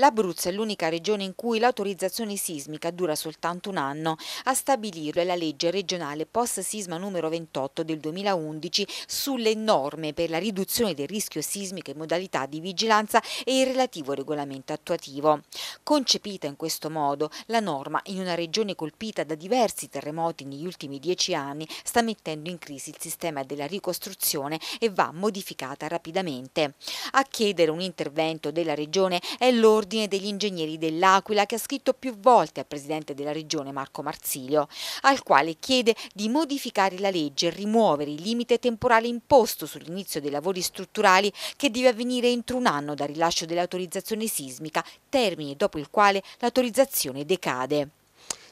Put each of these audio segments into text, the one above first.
L'Abruzzo è l'unica regione in cui l'autorizzazione sismica dura soltanto un anno. A stabilirlo è la legge regionale post-sisma numero 28 del 2011 sulle norme per la riduzione del rischio sismico e modalità di vigilanza e il relativo regolamento attuativo. Concepita in questo modo, la norma in una regione colpita da diversi terremoti negli ultimi dieci anni sta mettendo in crisi il sistema della ricostruzione e va modificata rapidamente. A chiedere un intervento della regione è l'ordine dell'Ordine degli Ingegneri dell'Aquila che ha scritto più volte al Presidente della Regione Marco Marsilio, al quale chiede di modificare la legge e rimuovere il limite temporale imposto sull'inizio dei lavori strutturali che deve avvenire entro un anno dal rilascio dell'autorizzazione sismica, termine dopo il quale l'autorizzazione decade.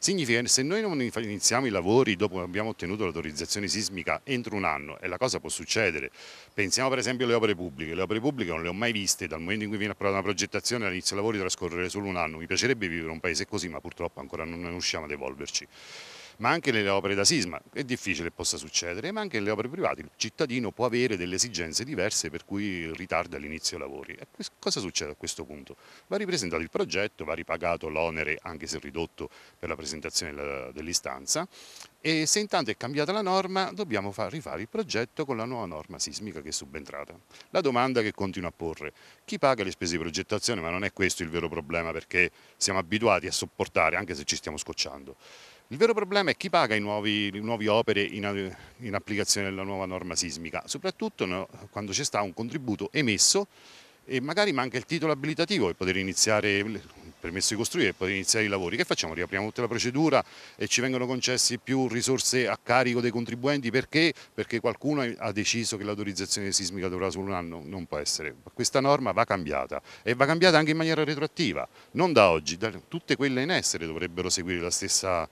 Significa che se noi non iniziamo i lavori dopo che abbiamo ottenuto l'autorizzazione sismica entro un anno, e la cosa può succedere, pensiamo per esempio alle opere pubbliche, le opere pubbliche non le ho mai viste, dal momento in cui viene approvata una progettazione all'inizio dei lavori trascorrere solo un anno, mi piacerebbe vivere in un paese così ma purtroppo ancora non riusciamo ad evolverci ma anche nelle opere da sisma, è difficile che possa succedere, ma anche nelle opere private, il cittadino può avere delle esigenze diverse per cui ritarda l'inizio lavori. E cosa succede a questo punto? Va ripresentato il progetto, va ripagato l'onere, anche se ridotto, per la presentazione dell'istanza e se intanto è cambiata la norma dobbiamo rifare il progetto con la nuova norma sismica che è subentrata. La domanda che continuo a porre, chi paga le spese di progettazione? Ma non è questo il vero problema perché siamo abituati a sopportare anche se ci stiamo scocciando. Il vero problema è chi paga i nuovi, le nuove opere in, in, applicazione della nuova norma sismica, soprattutto no, quando c'è stato un contributo emesso e magari manca il titolo abilitativo per poter iniziare il permesso di costruire, per poter iniziare i lavori. Che facciamo? Riapriamo tutta la procedura e ci vengono concesse più risorse a carico dei contribuenti perché? Perché qualcuno ha deciso che l'autorizzazione sismica dovrà solo un anno, non può essere. Questa norma va cambiata e va cambiata anche in maniera retroattiva, non da oggi, da tutte quelle in essere dovrebbero seguire la stessa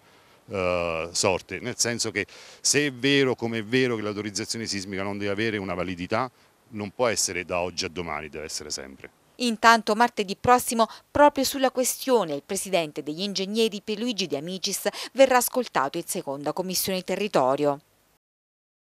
eh, sorte, nel senso che se è vero come è vero che l'autorizzazione sismica non deve avere una validità, non può essere da oggi a domani, deve essere sempre. Intanto martedì prossimo, proprio sulla questione, il presidente degli ingegneri Pierluigi De Amicis verrà ascoltato in seconda commissione territorio.